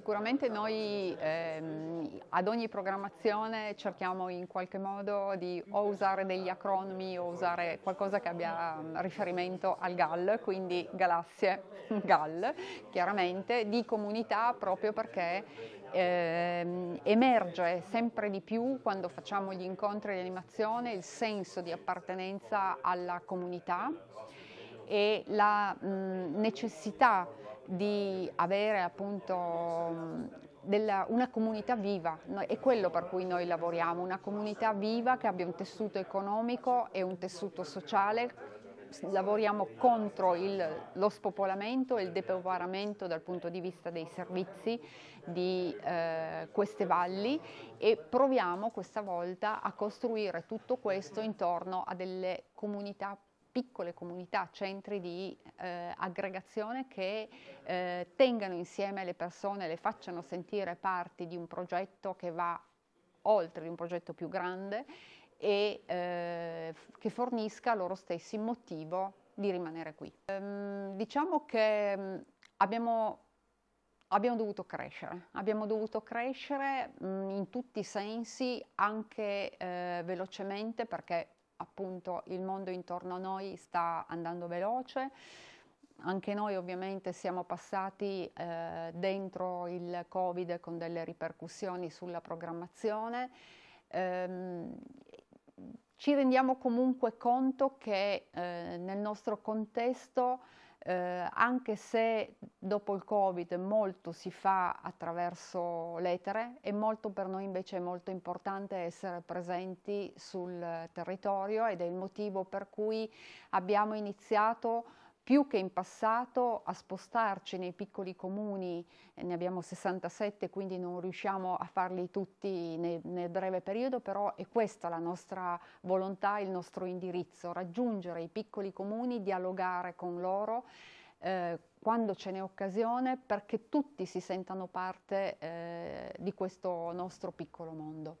sicuramente noi ehm, ad ogni programmazione cerchiamo in qualche modo di o usare degli acronimi o usare qualcosa che abbia mm, riferimento al GAL, quindi galassie GAL, chiaramente, di comunità proprio perché Ehm, emerge sempre di più quando facciamo gli incontri di animazione il senso di appartenenza alla comunità e la mh, necessità di avere appunto della, una comunità viva, no, è quello per cui noi lavoriamo, una comunità viva che abbia un tessuto economico e un tessuto sociale lavoriamo contro il, lo spopolamento e il depopolamento dal punto di vista dei servizi di eh, queste valli e proviamo questa volta a costruire tutto questo intorno a delle comunità piccole comunità, centri di eh, aggregazione che eh, tengano insieme le persone, le facciano sentire parte di un progetto che va oltre di un progetto più grande e eh, che fornisca loro stessi motivo di rimanere qui. Ehm, diciamo che mm, abbiamo abbiamo dovuto crescere, abbiamo dovuto crescere mh, mm, in tutti i sensi, anche eh, velocemente, perché appunto il mondo intorno a noi sta andando veloce. Anche noi ovviamente siamo passati eh, dentro il Covid con delle ripercussioni sulla programmazione. Ehm, ci rendiamo comunque conto che eh, nel nostro contesto, eh, anche se dopo il Covid molto si fa attraverso l'etere, è molto per noi invece molto importante essere presenti sul territorio ed è il motivo per cui abbiamo iniziato più che in passato a spostarci nei piccoli comuni, eh, ne abbiamo 67 quindi non riusciamo a farli tutti nel, nel, breve periodo, però è questa la nostra volontà, il nostro indirizzo, raggiungere i piccoli comuni, dialogare con loro eh, quando ce n'è occasione perché tutti si sentano parte eh, di questo nostro piccolo mondo.